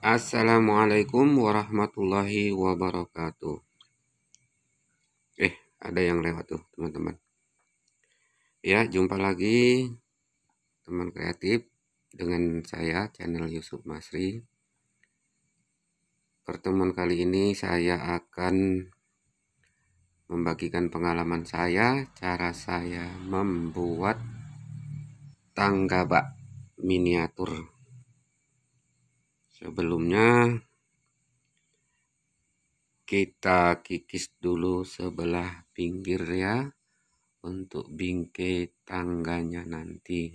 Assalamualaikum warahmatullahi wabarakatuh. Eh, ada yang lewat tuh, teman-teman. Ya, jumpa lagi teman kreatif dengan saya channel Yusuf Masri. Pertemuan kali ini saya akan membagikan pengalaman saya, cara saya membuat tangga bak miniatur Sebelumnya kita kikis dulu sebelah pinggir ya untuk bingkai tangganya nanti.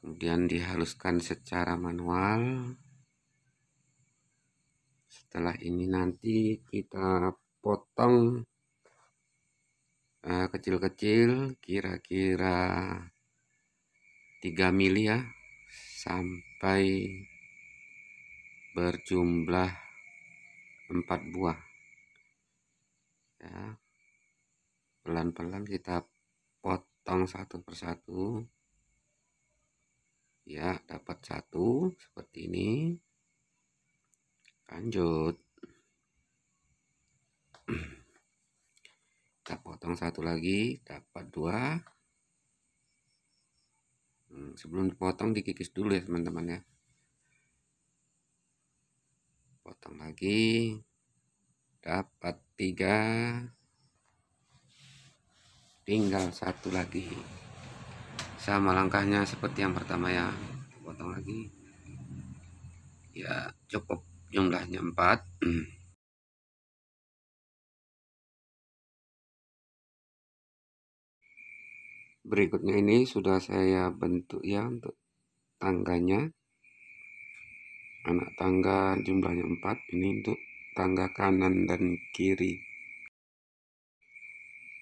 Kemudian dihaluskan secara manual. Setelah ini nanti kita potong eh, kecil-kecil uh, kira-kira tiga 3 mili ya sampai berjumlah empat buah ya pelan-pelan kita potong satu persatu ya dapat satu seperti ini lanjut kita potong satu lagi dapat dua Hmm, sebelum dipotong dikikis dulu ya teman-teman ya potong lagi dapat tiga tinggal satu lagi sama langkahnya seperti yang pertama ya potong lagi ya cukup jumlahnya empat berikutnya ini sudah saya bentuk ya untuk tangganya anak tangga jumlahnya 4 ini untuk tangga kanan dan kiri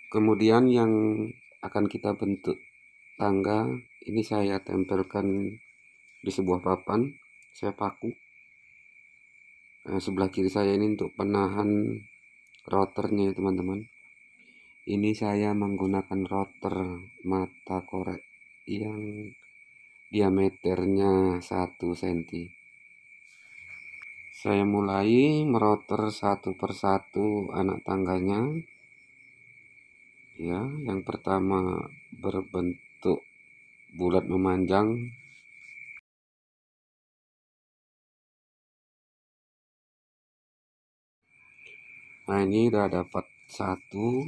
kemudian yang akan kita bentuk tangga ini saya tempelkan di sebuah papan saya paku nah, sebelah kiri saya ini untuk penahan routernya ya teman-teman ini saya menggunakan router mata korek yang diameternya 1 cm saya mulai meroter satu persatu anak tangganya ya yang pertama berbentuk bulat memanjang nah ini udah dapat satu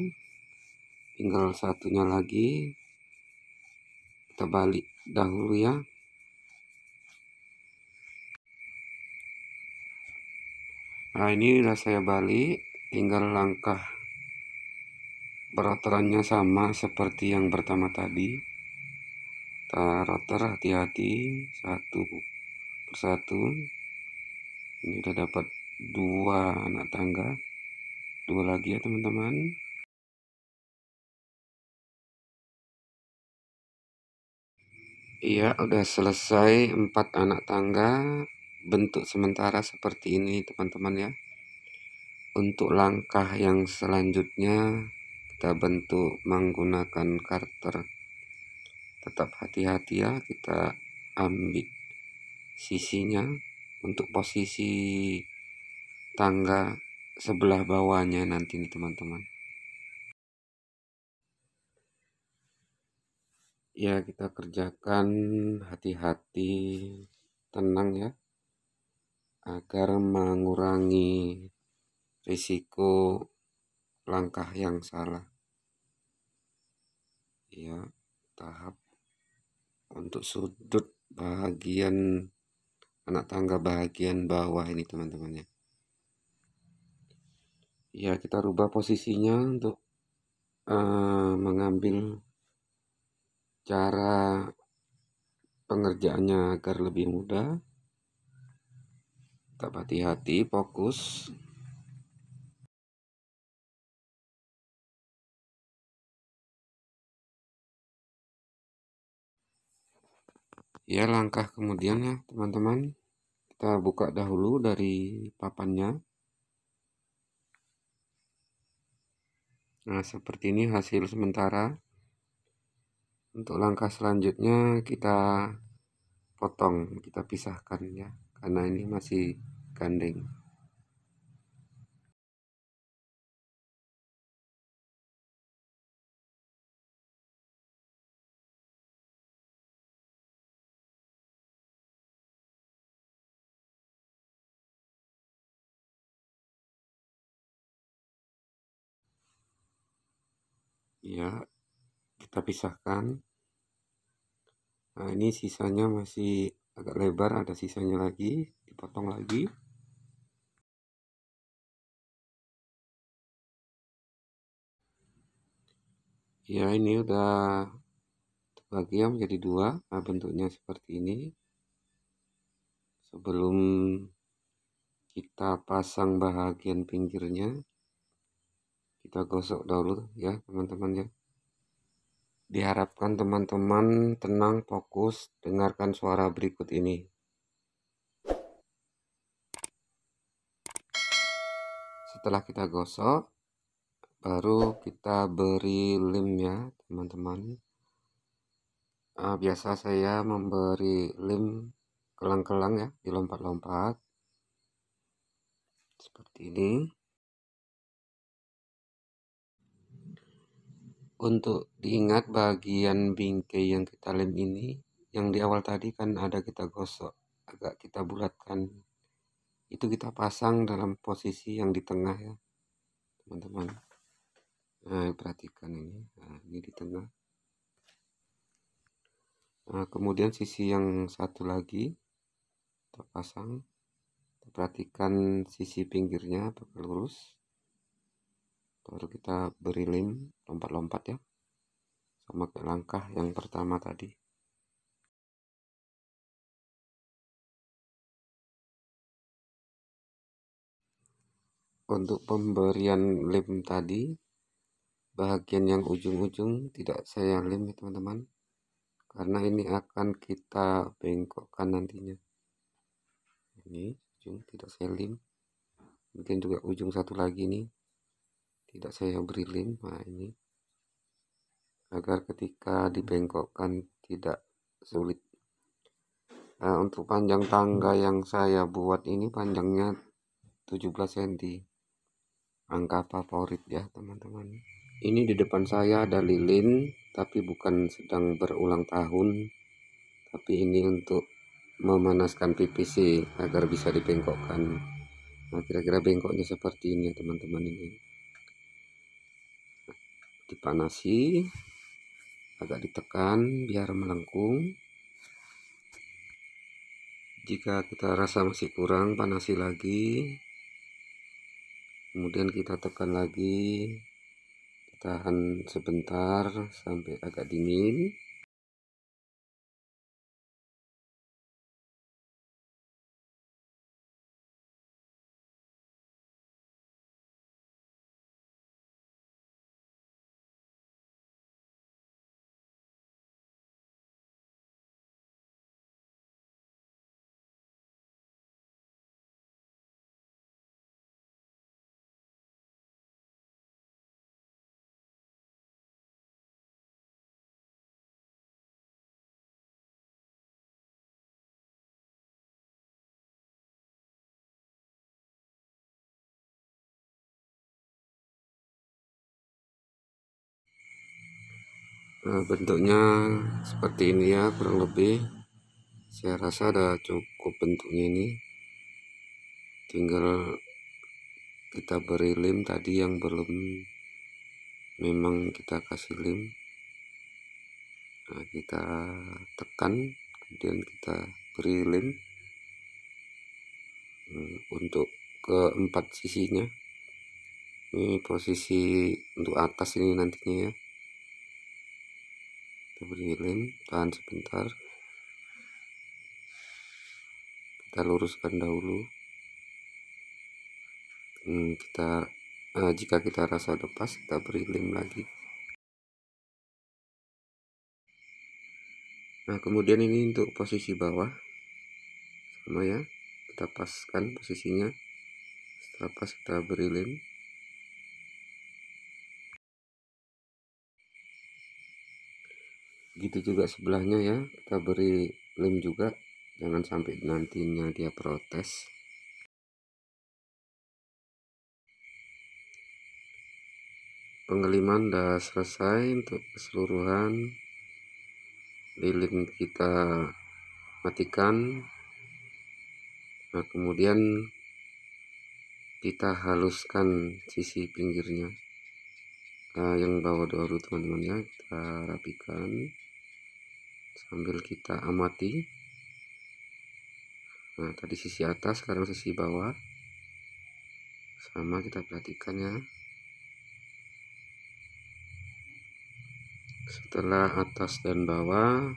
tinggal satunya lagi kita balik dahulu ya nah ini udah saya balik tinggal langkah peraturannya sama seperti yang pertama tadi kita rotor hati-hati satu persatu ini udah dapat dua anak tangga dua lagi ya teman-teman Iya, udah selesai empat anak tangga bentuk sementara seperti ini teman-teman ya. Untuk langkah yang selanjutnya kita bentuk menggunakan karter. Tetap hati-hati ya kita ambil sisinya untuk posisi tangga sebelah bawahnya nanti nih teman-teman. ya kita kerjakan hati-hati tenang ya agar mengurangi risiko langkah yang salah ya tahap untuk sudut bagian anak tangga bagian bawah ini teman temannya ya ya kita rubah posisinya untuk uh, mengambil cara pengerjaannya agar lebih mudah tetap hati-hati fokus ya langkah kemudian ya teman-teman kita buka dahulu dari papannya nah seperti ini hasil sementara untuk langkah selanjutnya kita potong kita pisahkan ya karena ini masih gandeng ya kita pisahkan nah ini sisanya masih agak lebar ada sisanya lagi dipotong lagi ya ini udah terbagi ya menjadi dua nah, bentuknya seperti ini sebelum kita pasang bahagian pinggirnya kita gosok dulu ya teman-teman ya Diharapkan teman-teman tenang, fokus, dengarkan suara berikut ini. Setelah kita gosok, baru kita beri lem ya, teman-teman. Ah, biasa saya memberi lem kelang-kelang ya, dilompat-lompat. Seperti ini. untuk diingat bagian bingkai yang kita lem ini yang di awal tadi kan ada kita gosok agak kita bulatkan itu kita pasang dalam posisi yang di tengah ya teman-teman nah perhatikan ini nah, ini di tengah nah kemudian sisi yang satu lagi kita pasang kita perhatikan sisi pinggirnya apakah lurus baru kita beri lem lompat-lompat ya sama langkah yang pertama tadi untuk pemberian lem tadi bagian yang ujung-ujung tidak saya lem ya teman-teman karena ini akan kita bengkokkan nantinya ini ujung tidak saya lem mungkin juga ujung satu lagi nih tidak saya beri lem nah ini agar ketika dibengkokkan tidak sulit nah, untuk panjang tangga yang saya buat ini panjangnya 17 cm angka favorit ya teman-teman ini di depan saya ada lilin tapi bukan sedang berulang tahun tapi ini untuk memanaskan PVC agar bisa dibengkokkan nah kira-kira bengkoknya seperti ini ya, teman-teman ini dipanasi agak ditekan biar melengkung jika kita rasa masih kurang panasi lagi kemudian kita tekan lagi tahan sebentar sampai agak dingin Eh, bentuknya seperti ini ya kurang lebih saya rasa ada cukup bentuknya ini tinggal kita beri lem tadi yang belum memang kita kasih lem nah, kita tekan kemudian kita beri lem eh, untuk keempat sisinya ini posisi untuk atas ini nantinya ya lem tahan sebentar kita luruskan dahulu hmm, kita eh, jika kita rasa lepas kita beri lem lagi nah kemudian ini untuk posisi bawah sama ya kita paskan posisinya setelah pas kita beri lem begitu juga sebelahnya ya kita beri lem juga jangan sampai nantinya dia protes pengeliman sudah selesai untuk keseluruhan lilin kita matikan nah kemudian kita haluskan sisi pinggirnya nah, yang bawah dulu teman-teman ya kita rapikan sambil kita amati nah tadi sisi atas sekarang sisi bawah sama kita perhatikan ya setelah atas dan bawah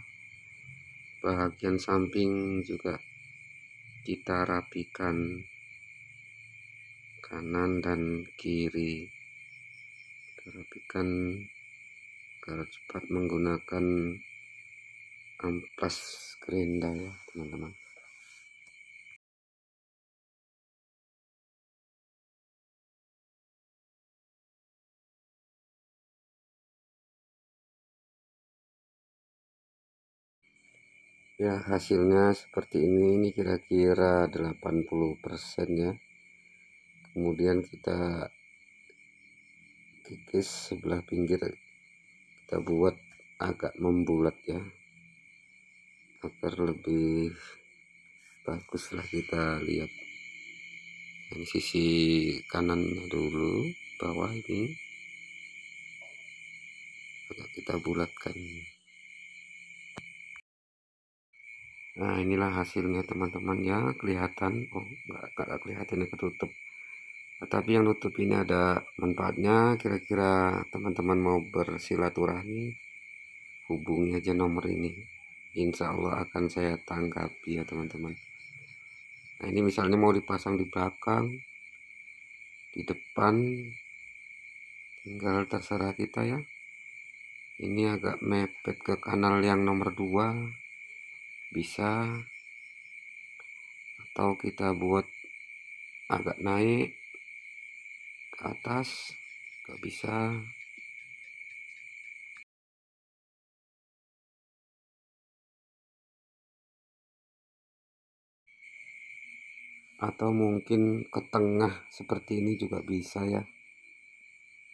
bagian samping juga kita rapikan kanan dan kiri kita rapikan agar cepat menggunakan amplas gerinda ya teman-teman ya hasilnya seperti ini ini kira-kira 80% ya kemudian kita kikis sebelah pinggir kita buat agak membulat ya agar lebih bagus lah kita lihat ini sisi kanan dulu bawah ini kita bulatkan nah inilah hasilnya teman-teman ya kelihatan oh nggak nggak kelihatan ketutup nah, tapi yang nutup ini ada manfaatnya kira-kira teman-teman mau bersilaturahmi hubungi aja nomor ini insya Allah akan saya tangkapi ya teman-teman nah ini misalnya mau dipasang di belakang di depan tinggal terserah kita ya ini agak mepet ke kanal yang nomor 2 bisa atau kita buat agak naik ke atas gak bisa atau mungkin ke tengah seperti ini juga bisa ya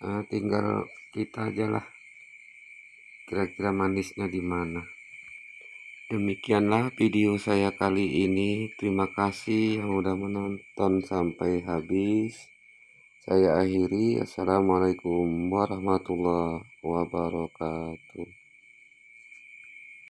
nah, tinggal kita ajalah kira-kira manisnya di mana demikianlah video saya kali ini terima kasih yang sudah menonton sampai habis saya akhiri assalamualaikum warahmatullahi wabarakatuh